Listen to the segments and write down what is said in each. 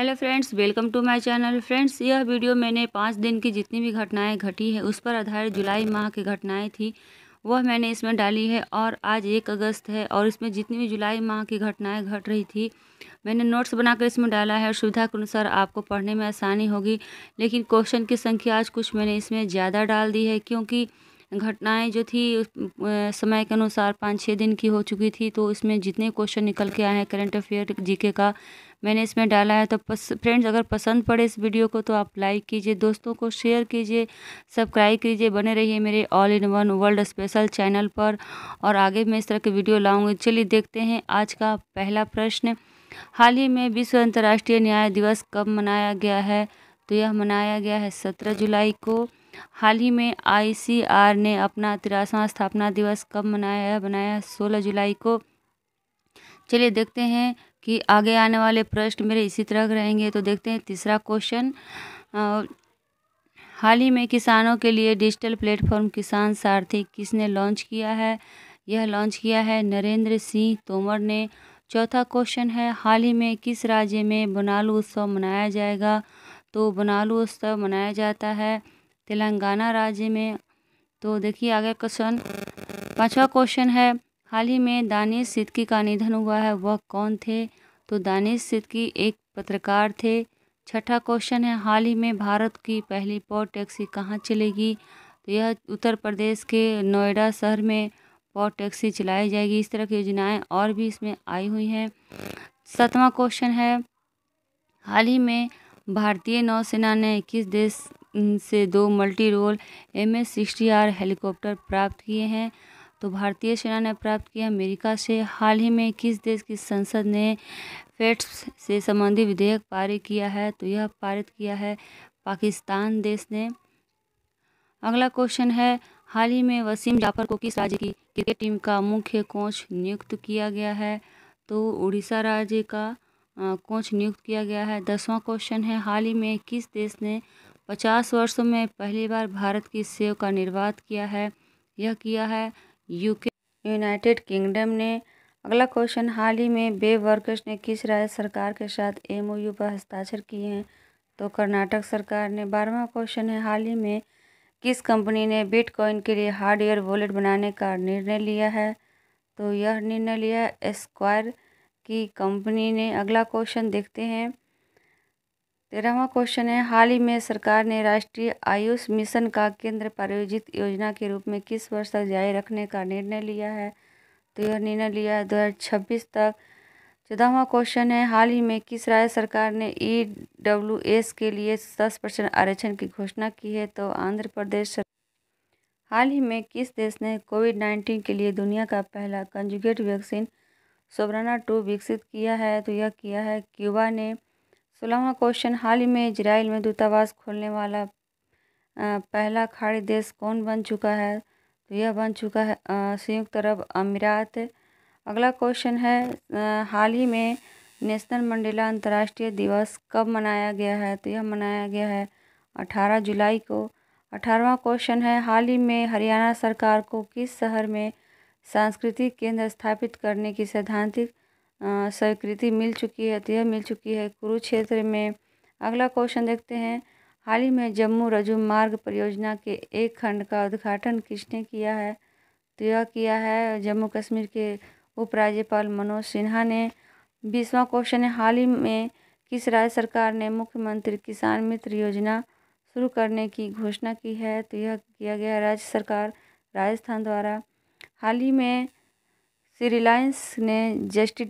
hello friends welcome to my channel friends यह video मैंने पाँच दिन की जितनी भी घटनाएं घटी है उस पर आधारित जुलाई माह की घटनाएं थी वह मैंने इसमें डाली है और आज एक अगस्त है और इसमें जितनी भी जुलाई माह की घटनाएं घट रही थी मैंने नोट्स बनाकर इसमें डाला है और सुविधा के अनुसार आपको पढ़ने में आसानी होगी लेकिन क्वेश्चन की संख्या आज कुछ मैंने इसमें ज़्यादा डाल दी है क्योंकि घटनाएं जो थी समय के अनुसार पाँच छः दिन की हो चुकी थी तो इसमें जितने क्वेश्चन निकल के आए हैं करंट अफेयर जीके का मैंने इसमें डाला है तो पस, फ्रेंड्स अगर पसंद पड़े इस वीडियो को तो आप लाइक कीजिए दोस्तों को शेयर कीजिए सब्सक्राइब कीजिए बने रहिए मेरे all in one world special channel पर और आगे मैं इस तरह की वीडियो लाऊंगी चलिए देखते हैं आज का पहला प्रश्न हाल ही में विश्व अंतर्राष्ट्रीय न्याय दिवस कब मनाया गया है तो यह मनाया गया है सत्रह जुलाई को हाल ही में आई ने अपना तिरासवा स्थापना दिवस कब मनाया है बनाया है सोलह जुलाई को चलिए देखते हैं कि आगे आने वाले प्रश्न मेरे इसी तरह रहेंगे तो देखते हैं तीसरा क्वेश्चन हाल ही में किसानों के लिए डिजिटल प्लेटफॉर्म किसान सारथी किसने लॉन्च किया है यह लॉन्च किया है नरेंद्र सिंह तोमर ने चौथा क्वेश्चन है हाल ही में किस राज्य में बनालू उत्सव मनाया जाएगा तो बनालू उत्सव मनाया जाता है तेलंगाना राज्य में तो देखिए आगे क्वेश्चन पांचवा क्वेश्चन है हाल ही में दानिश सिद्दकी का निधन हुआ है वह कौन थे तो दानिश सिद्दकी एक पत्रकार थे छठा क्वेश्चन है हाल ही में भारत की पहली पॉट टैक्सी कहाँ चलेगी तो यह उत्तर प्रदेश के नोएडा शहर में पॉट टैक्सी चलाई जाएगी इस तरह की योजनाएं और भी इसमें आई हुई हैं सातवां क्वेश्चन है हाल ही में भारतीय नौसेना ने किस देश से दो multi role M S sixty R helicopter प्राप्त किए हैं तो भारतीय सेना ने प्राप्त किया अमेरिका से हाल ही में किस देश की संसद ने फेट्स से संबंधित विधेयक पारित किया है तो यह पारित किया है पाकिस्तान देश ने अगला क्वेश्चन है हाल ही में वसीम जाफर को किस राज्य की क्रिकेट टीम का मुख्य कोच नियुक्त किया गया है तो उड़ीसा राज्य का कोच नियुक्त किया गया है दसवां क्वेश्चन है हाल ही में किस देश ने पचास वर्षों में पहली बार भारत की सेव का निर्वाध किया है यह किया है यूके यूनाइटेड किंगडम ने अगला क्वेश्चन हाल ही में बे वर्कर्स ने किस राज्य सरकार के साथ एमओयू पर हस्ताक्षर किए हैं तो कर्नाटक सरकार ने बारहवा क्वेश्चन है हाल ही में किस कंपनी ने बिटकॉइन के लिए हार्डवेयर वॉलेट बनाने का निर्णय लिया है तो यह निर्णय लिया स्क्वायर की कंपनी ने अगला क्वेश्चन देखते हैं तेरहवा क्वेश्चन है हाल ही में सरकार ने राष्ट्रीय आयुष मिशन का केंद्र प्रायोजित योजना के रूप में किस वर्ष तक जारी रखने का निर्णय लिया है तो यह निर्णय लिया है दो हज़ार छब्बीस तक चौदहवा क्वेश्चन है हाल ही में किस राज्य सरकार ने ई डब्ल्यू एस के लिए दस परसेंट आरक्षण की घोषणा की है तो आंध्र प्रदेश हाल ही में किस देश ने कोविड नाइन्टीन के लिए दुनिया का पहला कंजुगेट वैक्सीन सोबराना टू विकसित किया है तो यह किया है क्यूबा ने सोलहवा क्वेश्चन हाल ही में इजराइल में दूतावास खोलने वाला पहला खाड़ी देश कौन बन चुका है तो यह बन चुका है संयुक्त अरब अमीरात अगला क्वेश्चन है हाल ही में नेशनल मंडेला अंतर्राष्ट्रीय दिवस कब मनाया गया है तो यह मनाया गया है अठारह जुलाई को अठारहवा क्वेश्चन है हाल ही में हरियाणा सरकार को किस शहर में सांस्कृतिक केंद्र स्थापित करने की सैद्धांतिक स्वीकृति मिल चुकी है यह मिल चुकी है कुरुक्षेत्र में अगला क्वेश्चन देखते हैं हाल ही में जम्मू रजू मार्ग परियोजना के एक खंड का उद्घाटन किसने किया है तो यह किया है जम्मू कश्मीर के उपराज्यपाल मनोज सिन्हा ने बीसवा क्वेश्चन है हाल ही में किस राज्य सरकार ने मुख्यमंत्री किसान मित्र योजना शुरू करने की घोषणा की है तो यह किया गया राज्य सरकार राजस्थान द्वारा हाल ही में श्री रिलायंस ने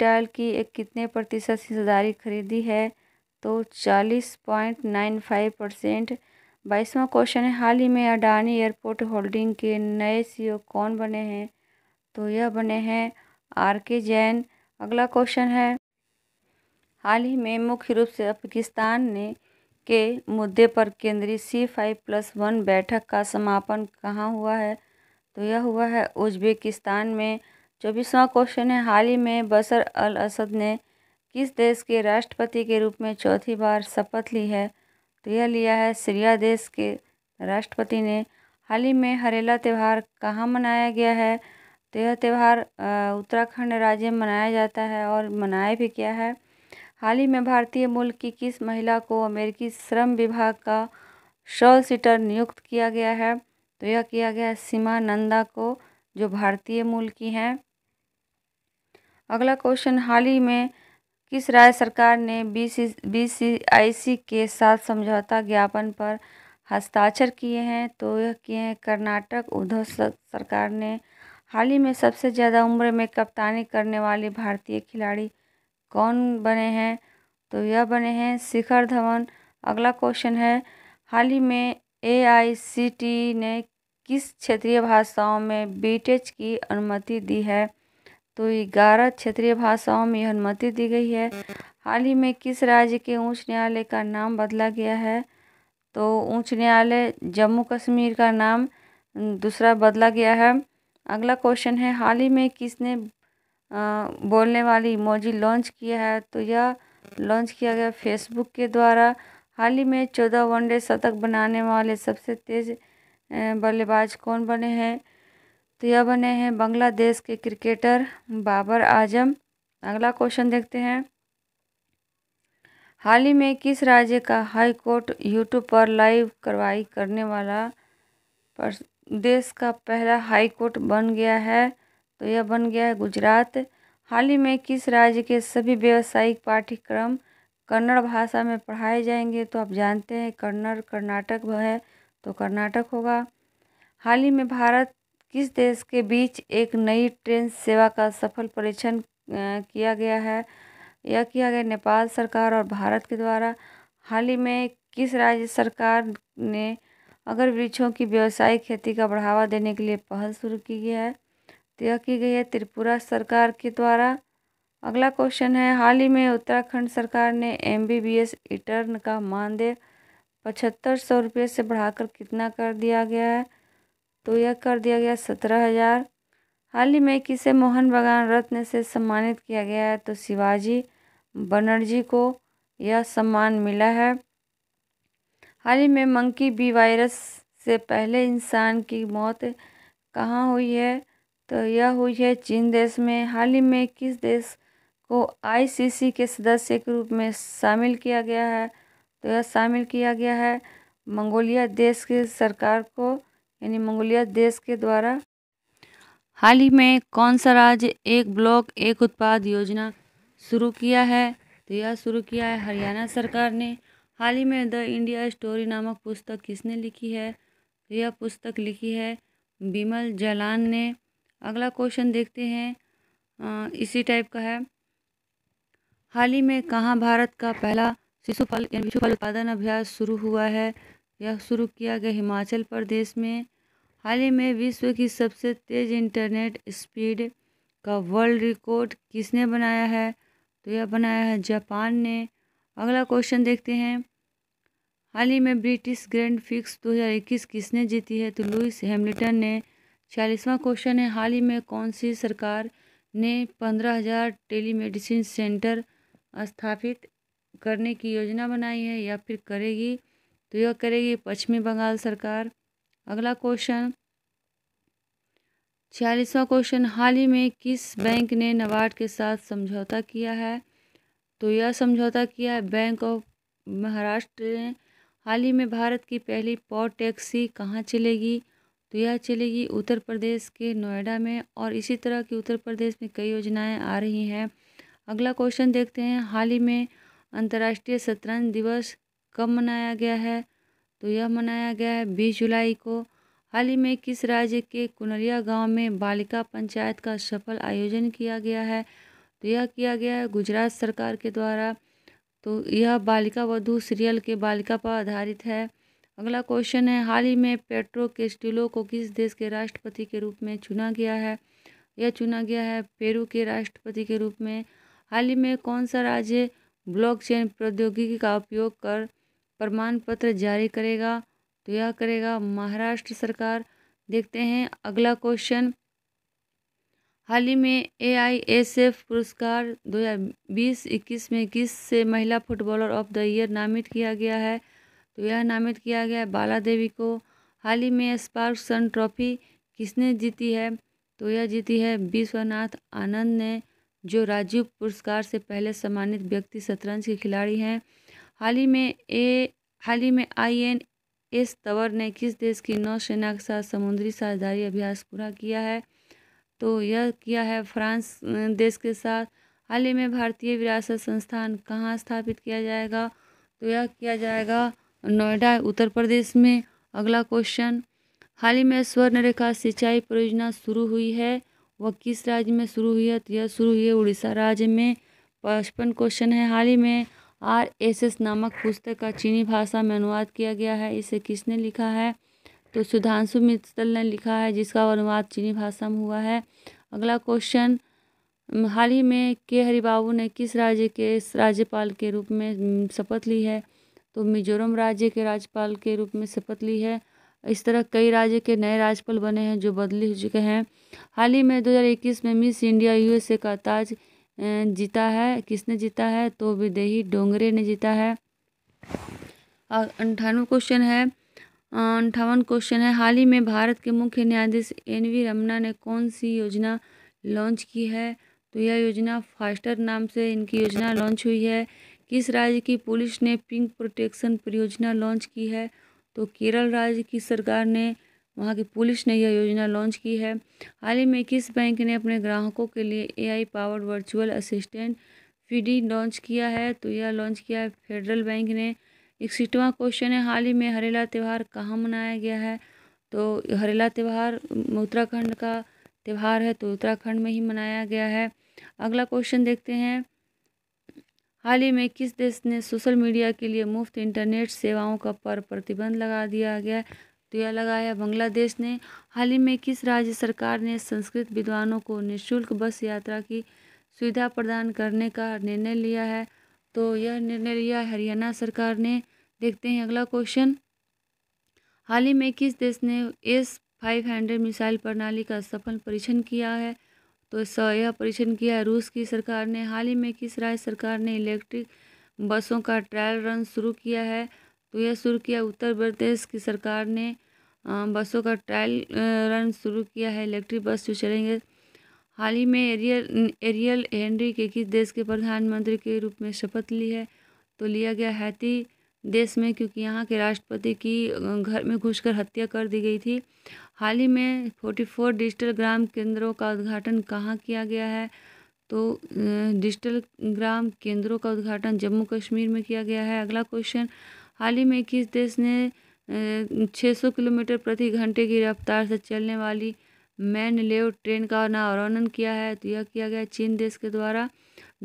डायल की एक कितने प्रतिशत हिस्सेदारी खरीदी है तो चालीस पॉइंट नाइन फाइव परसेंट बाईसवां क्वेश्चन है हाल ही में अडानी एयरपोर्ट होल्डिंग के नए सीईओ कौन बने हैं तो यह बने हैं आर के जैन अगला क्वेश्चन है हाल ही में मुख्य रूप से अफगानिस्तान ने के मुद्दे पर केंद्रीय सी फाइव प्लस वन बैठक का समापन कहाँ हुआ है तो यह हुआ है उज्बेकिस्तान में चौबीसवा क्वेश्चन है हाल ही में बसर अल असद ने किस देश के राष्ट्रपति के रूप में चौथी बार शपथ ली है तो यह लिया है सीरिया देश के राष्ट्रपति ने हाल ही में हरेला त्यौहार कहाँ मनाया गया है तो यह त्यौहार उत्तराखंड राज्य में मनाया जाता है और मनाया भी किया है हाल ही में भारतीय मूल की किस महिला को अमेरिकी श्रम विभाग का शॉल सीटर नियुक्त किया गया है तो यह किया गया है सीमा नंदा को जो भारतीय मूल की हैं अगला क्वेश्चन हाल ही में किस राज्य सरकार ने बी सी बी सी आई सी के साथ समझौता ज्ञापन पर हस्ताक्षर किए हैं तो यह किए हैं कर्नाटक उद्धव सरकार ने हाल ही में सबसे ज़्यादा उम्र में कप्तानी करने वाले भारतीय खिलाड़ी कौन बने हैं तो यह बने हैं शिखर धवन अगला क्वेश्चन है हाल ही में ए ने किस क्षेत्रीय भाषाओं में बीटेच की अनुमति दी है तो ग्यारह क्षेत्रीय भाषाओं में अनुमति दी गई है हाल ही में किस राज्य के उच्च न्यायालय का नाम बदला गया है तो उच्च न्यायालय जम्मू कश्मीर का नाम दूसरा बदला गया है अगला क्वेश्चन है हाल ही में किसने बोलने वाली इमोजी लॉन्च किया है तो यह लॉन्च किया गया फेसबुक के द्वारा हाल ही में चौदह वनडे शतक बनाने वाले सबसे तेज़ बल्लेबाज कौन बने हैं तो यह बने हैं बांग्लादेश के क्रिकेटर बाबर आजम अगला क्वेश्चन देखते हैं हाल ही में किस राज्य का हाई कोर्ट यूट्यूब पर लाइव कार्रवाई करने वाला पर देश का पहला हाई कोर्ट बन गया है तो यह बन गया है गुजरात हाल ही में किस राज्य के सभी व्यावसायिक पाठ्यक्रम कन्नड़ भाषा में पढ़ाए जाएंगे तो आप जानते हैं कन्नड़ कर्नाटक है तो कर्नाटक होगा हाल ही में भारत किस देश के बीच एक नई ट्रेन सेवा का सफल परीक्षण किया गया है यह किया गया नेपाल सरकार और भारत के द्वारा हाल ही में किस राज्य सरकार ने अगर वृक्षों की व्यवसायिक खेती का बढ़ावा देने के लिए पहल शुरू की गई है तो यह की गई है त्रिपुरा सरकार के द्वारा अगला क्वेश्चन है हाल ही में उत्तराखंड सरकार ने M B B S intern का मानदेय पचहत्तर सौ रुपये से बढ़ाकर कितना कर दिया गया है तो यह कर दिया गया सत्रह हजार हाल ही में किसे मोहन बगान रत्न से सम्मानित किया गया है तो शिवाजी बनर्जी को यह सम्मान मिला है हाल ही में मंकी बी वायरस से पहले इंसान की मौत कहाँ हुई है तो यह हुई है चीन देश में हाल ही में किस देश को आईसीसी के सदस्य के रूप में शामिल किया गया है तो यह शामिल किया गया है मंगोलिया देश की सरकार को यानी मंगोलिया देश के द्वारा हाल ही में कौन सा राज्य एक ब्लॉक एक उत्पाद योजना शुरू किया है तो यह शुरू किया है हरियाणा सरकार ने हाल ही में द इंडिया स्टोरी नामक पुस्तक किसने लिखी है तो यह पुस्तक लिखी है बिमल जलान ने अगला क्वेश्चन देखते हैं इसी टाइप का है हाल ही में कहाँ भारत का पहला शिशुपाल विशुपाल उत्पादन अभ्यास शुरू हुआ है यह शुरू किया गया हिमाचल प्रदेश में हाल ही में विश्व की सबसे तेज़ इंटरनेट स्पीड का वर्ल्ड रिकॉर्ड किसने बनाया है तो यह बनाया है जापान ने अगला क्वेश्चन देखते हैं हाल ही में ब्रिटिश ग्रैंड फिक्स 2021 किसने जीती है तो लुइस हैमिल्टन ने छियालीसवां क्वेश्चन है हाल ही में कौन सी सरकार ने पंद्रह हज़ार टेलीमेडिसिन सेंटर स्थापित करने की योजना बनाई है या फिर करेगी तो यह करेगी पश्चिमी बंगाल सरकार अगला क्वेश्चन छियालीसवा क्वेश्चन हाल ही में किस बैंक ने नवाड के साथ समझौता किया है तो यह समझौता किया है बैंक ऑफ महाराष्ट्र ने हाल ही में भारत की पहली पॉट टैक्सी कहाँ चलेगी तो यह चलेगी उत्तर प्रदेश के नोएडा में और इसी तरह की उत्तर प्रदेश में कई योजनाएं आ रही हैं अगला क्वेश्चन देखते हैं हाल ही में अंतर्राष्ट्रीय शतरंज दिवस कब मनाया गया है तो यह मनाया गया है बीस जुलाई को हाल ही में किस राज्य के कुनरिया गांव में बालिका पंचायत का सफल आयोजन किया गया है तो यह किया गया है गुजरात सरकार के द्वारा तो यह बालिका वधु सीरियल के बालिका पर आधारित है अगला क्वेश्चन है हाल ही में पेट्रो स्टीलो को किस देश के राष्ट्रपति के रूप में चुना गया है यह चुना गया है पेरू के राष्ट्रपति के रूप में हाल ही में कौन सा राज्य ब्लॉकचेन प्रौद्योगिकी का उपयोग कर प्रमाण पत्र जारी करेगा तो यह करेगा महाराष्ट्र सरकार देखते हैं अगला क्वेश्चन हाल ही में ए आई एस एफ पुरस्कार 2020-21 में किस से महिला फुटबॉलर ऑफ द ईयर नामित किया गया है तो यह नामित किया गया है बाला देवी को हाल ही में स्पार्क सन ट्रॉफी किसने जीती है तो यह जीती है विश्वनाथ आनंद ने जो राजीव पुरस्कार से पहले सम्मानित व्यक्ति शतरंज के खिलाड़ी हैं हाल ही में ए हाल ही में आई एन एस तवर ने किस देश की नौसेना के साथ समुद्री साझेदारी अभ्यास पूरा किया है तो यह किया है फ्रांस देश के साथ हाल ही में भारतीय विरासत संस्थान कहाँ स्थापित किया जाएगा तो यह किया जाएगा नोएडा उत्तर प्रदेश में अगला क्वेश्चन हाल ही में स्वर्ण रेखा सिंचाई परियोजना शुरू हुई है वह किस राज्य में शुरू हुई है तो यह शुरू हुई है उड़ीसा राज्य में पचपन क्वेश्चन है हाल ही में आर एस एस नामक पुस्तक का चीनी भाषा में अनुवाद किया गया है इसे किसने लिखा है तो सुधांशु मित्तल ने लिखा है जिसका अनुवाद चीनी भाषा में हुआ है अगला क्वेश्चन हाल ही में के हरिबाबू ने किस राज्य के राज्यपाल के रूप में शपथ ली है तो मिजोरम राज्य के राज्यपाल के रूप में शपथ ली है इस तरह कई राज्य के नए राज्यपाल बने हैं जो बदले हो चुके हैं हाल ही में 2021 में मिस इंडिया यूएसए का ताज जीता है किसने जीता है तो विदेही डोंगरे ने जीता है और अंठानवे क्वेश्चन है अंठावन क्वेश्चन है हाल ही में भारत के मुख्य न्यायाधीश एन वी रमना ने कौन सी योजना लॉन्च की है तो यह योजना फास्टर नाम से इनकी योजना लॉन्च हुई है किस राज्य की पुलिस ने पिंक प्रोटेक्शन परियोजना लॉन्च की है तो केरल राज्य की सरकार ने वहाँ की पुलिस ने यह योजना लॉन्च की है हाल ही में किस बैंक ने अपने ग्राहकों के लिए एआई पावर्ड वर्चुअल असिस्टेंट फीडी लॉन्च किया है तो यह लॉन्च किया है फेडरल बैंक ने इकसठवां क्वेश्चन है हाल ही में हरेला त्यौहार कहाँ मनाया गया है तो हरेला त्यौहार उत्तराखंड का त्यौहार है तो उत्तराखंड में ही मनाया गया है अगला क्वेश्चन देखते हैं हाल ही में किस देश ने सोशल मीडिया के लिए मुफ्त इंटरनेट सेवाओं का पर प्रतिबंध लगा दिया गया दिया लगाया बांग्लादेश ने हाल ही में किस राज्य सरकार ने संस्कृत विद्वानों को निःशुल्क बस यात्रा की सुविधा प्रदान करने का निर्णय लिया है तो यह निर्णय लिया हरियाणा सरकार ने देखते हैं अगला क्वेश्चन हाल ही में किस देश ने एस फाइव हंड्रेड मिसाइल प्रणाली का सफल परीक्षण किया है तो यह परीक्षण किया है रूस की सरकार ने हाल ही में किस राज्य सरकार ने इलेक्ट्रिक बसों का ट्रायल रन शुरू किया है तो यह शुरू किया उत्तर प्रदेश की सरकार ने बसों का ट्रायल रन शुरू किया है इलेक्ट्रिक बस जो चलेंगे हाल ही में एरियल एरियल हेनरी के किस देश के प्रधानमंत्री के रूप में शपथ ली है तो लिया गया हैती देश में क्योंकि यहाँ के राष्ट्रपति की घर में घुसकर हत्या कर दी गई थी हाल ही में फोर्टी फोर डिजिटल ग्राम केंद्रों का उद्घाटन कहाँ किया गया है तो डिजिटल ग्राम केंद्रों का उद्घाटन जम्मू कश्मीर में किया गया है अगला क्वेश्चन हाल ही में किस देश ने 600 किलोमीटर प्रति घंटे की रफ्तार से चलने वाली मैन लेव ट्रेन का वर्णन किया है तो यह किया गया चीन देश के द्वारा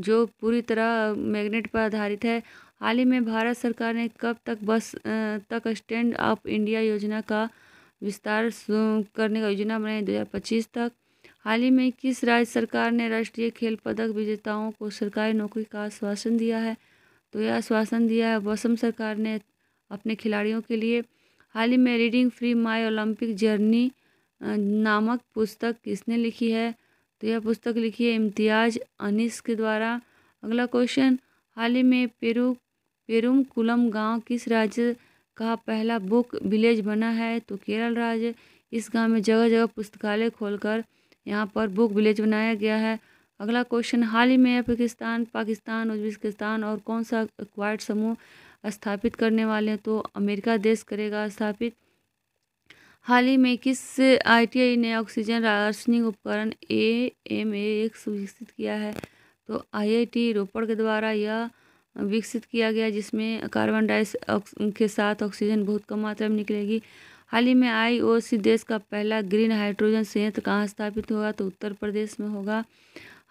जो पूरी तरह मैग्नेट पर आधारित है हाल ही में भारत सरकार ने कब तक बस तक स्टैंड अप इंडिया योजना का विस्तार करने का योजना बनाई दो हज़ार पच्चीस तक हाल ही में किस राज्य सरकार ने राष्ट्रीय खेल पदक विजेताओं को सरकारी नौकरी का आश्वासन दिया है तो यह आश्वासन दिया है असम सरकार ने अपने खिलाड़ियों के लिए हाल ही में riding free my Olympic journey नामक पुस्तक किसने लिखी है तो यह पुस्तक लिखी है इम्तियाज अनिस के द्वारा अगला क्वेश्चन हाल ही में पेरू पेरुम कुलम गांव किस राज्य का पहला बुक विलेज बना है तो केरल राज्य इस गांव में जगह जगह पुस्तकालय खोलकर यहाँ पर बुक विलेज बनाया गया है अगला क्वेश्चन हाल ही में अफगानिस्तान पाकिस्तान उज्बेकिस्तान और कौन सा क्वाइट समूह स्थापित करने वाले हैं तो अमेरिका देश करेगा स्थापित हाल ही में किस आईटीआई ने ऑक्सीजन राशनिंग उपकरण ए एम ए एक्स विकसित किया है तो आईआईटी रोपड़ के द्वारा यह विकसित किया गया जिसमें कार्बन डाइऑक्साइड के साथ ऑक्सीजन बहुत कम मात्रा में निकलेगी हाल ही में आईओसी देश का पहला ग्रीन हाइड्रोजन संयंत्र कहाँ स्थापित होगा तो उत्तर प्रदेश में होगा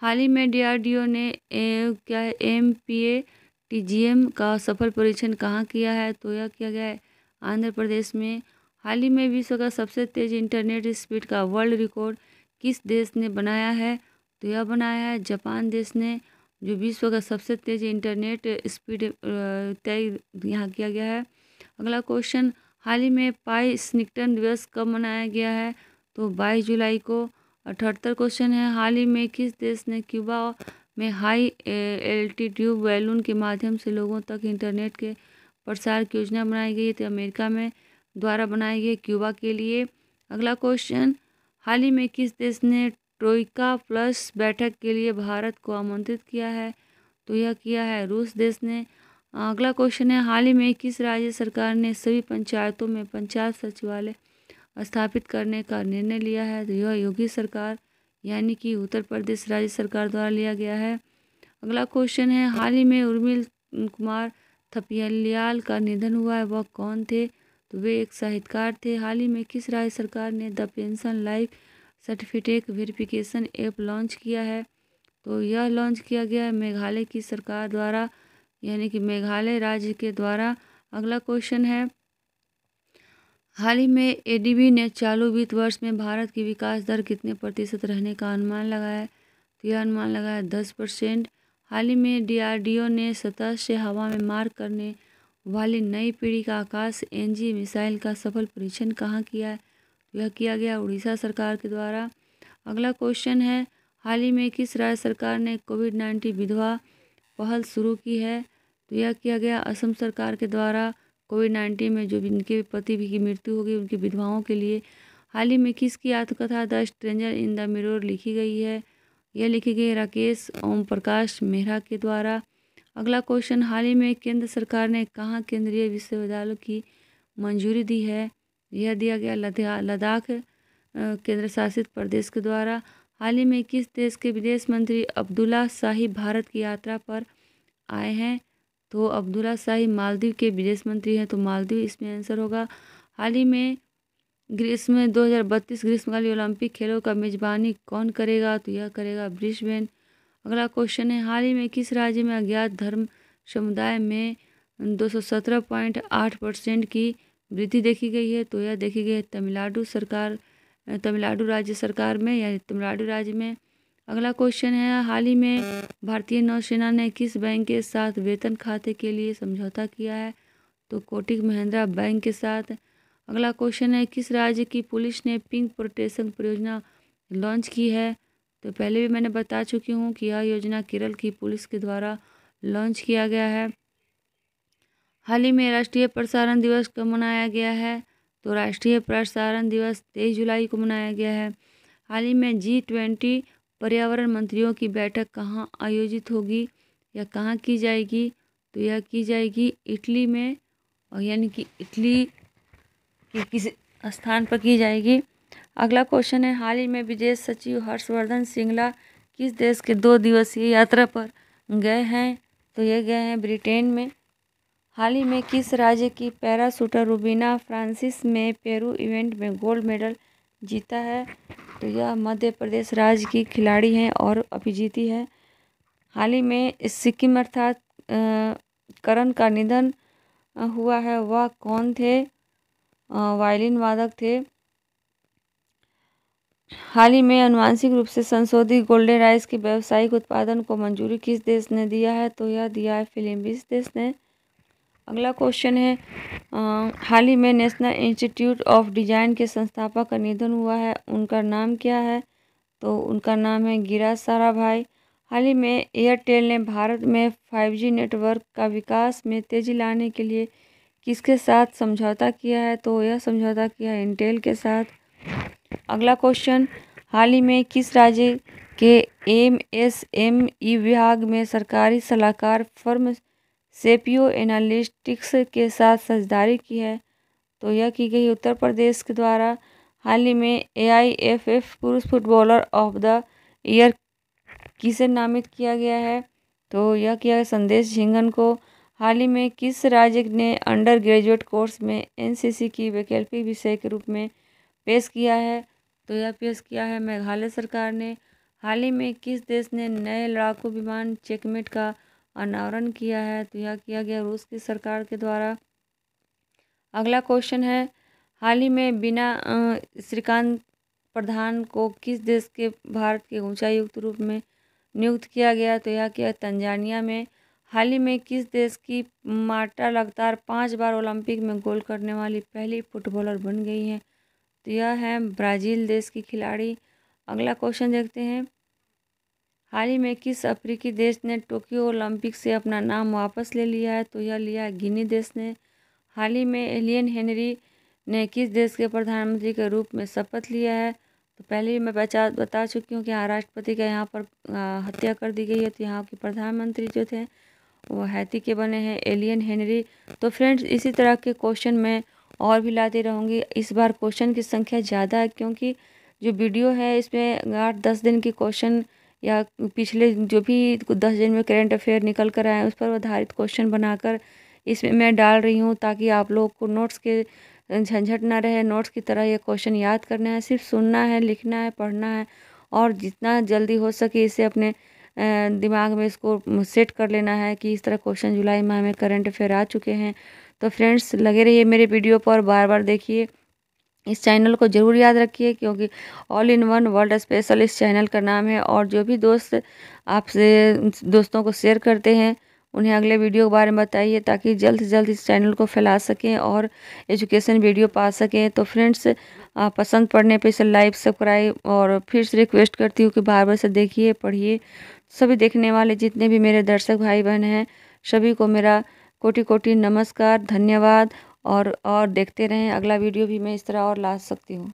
हाल ही में डीआरडीओ ने क्या M P A T G M का सफल परीक्षण कहाँ किया है तो यह किया गया है आंध्र प्रदेश में हाल ही में विश्व का सबसे तेज इंटरनेट स्पीड का वर्ल्ड रिकॉर्ड किस देश ने बनाया है तो यह बनाया है जापान देश ने जो विश्व का सबसे तेज इंटरनेट स्पीड तय यहाँ किया गया है अगला क्वेश्चन हाल ही में पाई स्निकटन दिवस कब मनाया गया है तो बाईस जुलाई को अठहत्तर क्वेश्चन है हाल ही में किस देश ने क्यूबा में हाई एल्टीट्यूब बैलून के माध्यम से लोगों तक इंटरनेट के प्रसार की योजना बनाई गई तो अमेरिका में द्वारा बनाई गई क्यूबा के लिए अगला क्वेश्चन हाल ही में किस देश ने ट्रोइका प्लस बैठक के लिए भारत को आमंत्रित किया है तो यह किया है रूस देश ने अगला क्वेश्चन है हाल ही में किस राज्य सरकार ने सभी पंचायतों में पंचायत सचिवालय स्थापित करने का निर्णय लिया है तो यह योगी सरकार यानी कि उत्तर प्रदेश राज्य सरकार द्वारा लिया गया है अगला क्वेश्चन है हाल ही में उर्मिल कुमार थपियालियाल का निधन हुआ है वह कौन थे तो वे एक साहित्यकार थे हाल ही में किस राज्य सरकार ने the pension life certificate verification app launch किया है तो यह लॉन्च किया गया है मेघालय की सरकार द्वारा यानी कि मेघालय राज्य के द्वारा अगला क्वेश्चन है हाल ही में एडीबी ने चालू वित्त वर्ष में भारत की विकास दर कितने प्रतिशत रहने का अनुमान लगाया तो यह अनुमान लगाया दस परसेंट हाल ही में डीआरडीओ ने सतह से हवा में मार करने वाली नई पीढ़ी का आकाश एनजी मिसाइल का सफल परीक्षण कहाँ किया है तो यह किया गया उड़ीसा सरकार के द्वारा अगला क्वेश्चन है हाल ही में किस राज्य सरकार ने कोविड नाइन्टीन विधवा पहल शुरू की है तो यह किया गया असम सरकार के द्वारा कोविड नाइन्टीन में जो इनके पति भी की मृत्यु होगी उनकी विधवाओं के लिए हाल ही में किसकी आत्मकथा the stranger in the mirror लिखी गई है यह लिखी गई राकेश ओम प्रकाश मेहरा के द्वारा अगला क्वेश्चन हाल ही में केंद्र सरकार ने कहाँ केंद्रीय विश्वविद्यालय की मंजूरी दी है यह दिया गया लद्दाख केंद्र शासित प्रदेश के द्वारा हाल ही में किस देश के विदेश मंत्री अब्दुल्ला शाही भारत की यात्रा पर आए हैं तो अब्दुल्ला शाही मालदीव के विदेश मंत्री हैं तो मालदीव इसमें आंसर होगा हाल ही में ग्रीष्म 2032 ग्रीष्मकालीन ओलंपिक खेलों का मेजबानी कौन करेगा तो यह करेगा ब्रिस्बेन अगला क्वेश्चन है हाल ही में किस राज्य में अज्ञात धर्म समुदाय में दो परसेंट की वृद्धि देखी गई है तो यह देखी गई है तमिलनाडु सरकार तमिलनाडु राज्य सरकार में यानी तमिलनाडु राज्य में अगला क्वेश्चन है हाल ही में भारतीय नौसेना ने किस बैंक के साथ वेतन खाते के लिए समझौता किया है तो कोटिक महिंद्रा बैंक के साथ अगला क्वेश्चन है किस राज्य की पुलिस ने पिंक प्रोटेक्शन परियोजना लॉन्च की है तो पहले भी मैंने बता चुकी हूँ कि यह योजना केरल की पुलिस के द्वारा लॉन्च किया गया है हाल ही में राष्ट्रीय प्रसारण दिवस कब मनाया गया है तो राष्ट्रीय प्रसारण दिवस तेईस जुलाई को मनाया गया है हाल ही में जी ट्वेंटी पर्यावरण मंत्रियों की बैठक कहाँ आयोजित होगी या कहाँ की जाएगी तो यह की जाएगी इटली में और यानी कि इटली के किस स्थान पर की जाएगी अगला क्वेश्चन है हाल ही में विदेश सचिव हर्षवर्धन श्रृंगला किस देश के दो दिवसीय यात्रा पर गए हैं तो ये गए हैं ब्रिटेन में हाल ही में किस राज्य की पैराशूटर रूबीना फ्रांसिस में पेरू इवेंट में गोल्ड मेडल जीता है तो यह मध्य प्रदेश राज्य की खिलाड़ी हैं और अभी जीती है हाल ही में सिक्किम अर्थात करण का निधन हुआ है वह कौन थे वायलिन वादक थे हाल ही में अनुवांशिक रूप से संशोधित गोल्डन राइस के व्यावसायिक उत्पादन को मंजूरी किस देश ने दिया है तो यह दिया है फिल्म देश ने अगला क्वेश्चन है हाल ही में नेशनल इंस्टीट्यूट ऑफ डिज़ाइन के संस्थापक का निधन हुआ है उनका नाम क्या है तो उनका नाम है गिराज सारा भाई हाल ही में एयरटेल ने भारत में 5G नेटवर्क का विकास में तेज़ी लाने के लिए किसके साथ समझौता किया है तो यह समझौता किया है इंटेल के साथ अगला क्वेश्चन हाल ही में किस राज्य के एम एस एम ई विभाग में सरकारी सलाहकार फर्म सेपियो एनालिटिक्स के साथ साझेदारी की है तो यह की गई उत्तर प्रदेश के द्वारा हाल ही में ए पुरुष फुटबॉलर ऑफ द ईयर किसे नामित किया गया है तो यह किया गया संदेश झिंगन को हाल ही में किस राज्य ने अंडर ग्रेजुएट कोर्स में एनसीसी की वैकल्पिक विषय के रूप में पेश किया है तो यह पेश किया है मेघालय सरकार ने हाल ही में किस देश ने नए लड़ाकू विमान चेकमेट का अनावरण किया है तो यह किया गया रूस की सरकार के द्वारा अगला क्वेश्चन है हाल ही में बिना श्रीकांत प्रधान को किस देश के भारत के ऊंचायुक्त रूप में नियुक्त किया गया तो यह किया तंजानिया में हाल ही में किस देश की माटा लगातार पाँच बार ओलंपिक में गोल करने वाली पहली फुटबॉलर बन गई है तो यह है ब्राज़ील देश की खिलाड़ी अगला क्वेश्चन देखते हैं हाल ही में किस अफ्रीकी देश ने टोक्यो ओलंपिक से अपना नाम वापस ले लिया है तो यह लिया गिनी देश ने हाल ही में एलियन हेनरी ने किस देश के प्रधानमंत्री के रूप में शपथ लिया है तो पहले ही मैं बचा बता चुकी हूँ कि यहाँ राष्ट्रपति का यहाँ पर हत्या कर दी गई है तो यहाँ के प्रधानमंत्री जो थे वो हैती के बने हैं एलियन हेनरी तो फ्रेंड्स इसी तरह के क्वेश्चन मैं और भी लाती रहूँगी इस बार क्वेश्चन की संख्या ज़्यादा है क्योंकि जो वीडियो है इसमें आठ दस दिन की क्वेश्चन या पिछले जो भी दस दिन में करेंट अफेयर निकल कर आए उस पर आधारित क्वेश्चन बनाकर इसमें मैं डाल रही हूँ ताकि आप लोग को नोट्स के झंझट ना रहे नोट्स की तरह ये क्वेश्चन याद करना है सिर्फ सुनना है लिखना है पढ़ना है और जितना जल्दी हो सके इसे अपने दिमाग में इसको सेट कर लेना है कि इस तरह क्वेश्चन जुलाई माह में करंट अफेयर आ चुके हैं तो फ्रेंड्स लगे रहिए मेरे वीडियो पर बार बार देखिए इस चैनल को ज़रूर याद रखिए क्योंकि all in one world special इस चैनल का नाम है और जो भी दोस्त आपसे दोस्तों को शेयर करते हैं उन्हें अगले वीडियो के बारे में बताइए ताकि जल्द से जल्द इस चैनल को फैला सकें और एजुकेशन वीडियो पा सकें तो फ्रेंड्स पसंद पड़ने पे इसे लाइक सब्सक्राइब और फिर से रिक्वेस्ट करती हूँ कि बार बार से देखिए पढ़िए सभी देखने वाले जितने भी मेरे दर्शक भाई बहन हैं सभी को मेरा कोटि कोटि नमस्कार धन्यवाद और और देखते रहें अगला वीडियो भी मैं इस तरह और ला सकती हूँ